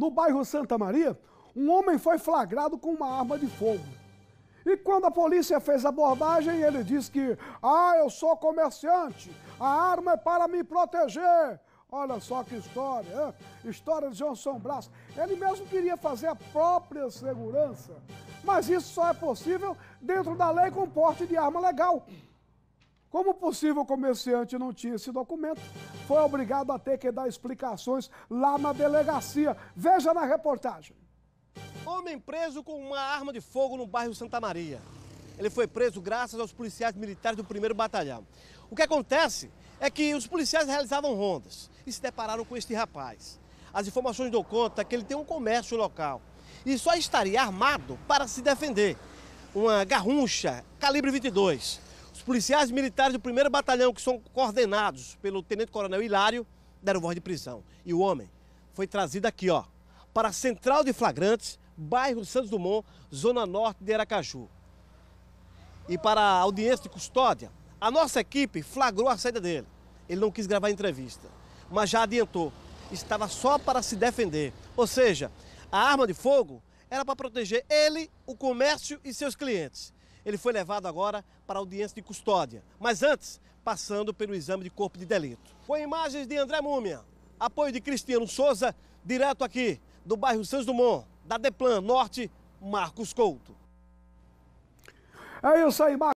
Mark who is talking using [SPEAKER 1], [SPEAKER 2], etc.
[SPEAKER 1] no bairro Santa Maria, um homem foi flagrado com uma arma de fogo. E quando a polícia fez a abordagem, ele disse que, ah, eu sou comerciante, a arma é para me proteger. Olha só que história, hein? história de Johnson Brás. Ele mesmo queria fazer a própria segurança, mas isso só é possível dentro da lei com porte de arma legal. Como o possível comerciante não tinha esse documento, foi obrigado a ter que dar explicações lá na delegacia. Veja na reportagem.
[SPEAKER 2] Homem preso com uma arma de fogo no bairro Santa Maria. Ele foi preso graças aos policiais militares do 1 Batalhão. O que acontece é que os policiais realizavam rondas e se depararam com este rapaz. As informações dão conta que ele tem um comércio local e só estaria armado para se defender. Uma garrucha calibre 22 policiais militares do 1 Batalhão, que são coordenados pelo Tenente Coronel Hilário, deram voz de prisão. E o homem foi trazido aqui, ó, para a Central de Flagrantes, bairro Santos Dumont, zona norte de Aracaju. E para a audiência de custódia, a nossa equipe flagrou a saída dele. Ele não quis gravar a entrevista, mas já adiantou. Estava só para se defender. Ou seja, a arma de fogo era para proteger ele, o comércio e seus clientes. Ele foi levado agora para audiência de custódia, mas antes passando pelo exame de corpo de delito. Com imagens de André Múmia, apoio de Cristiano Souza, direto aqui do bairro Santos Dumont, da Deplan Norte, Marcos Couto. É isso aí, Marcos.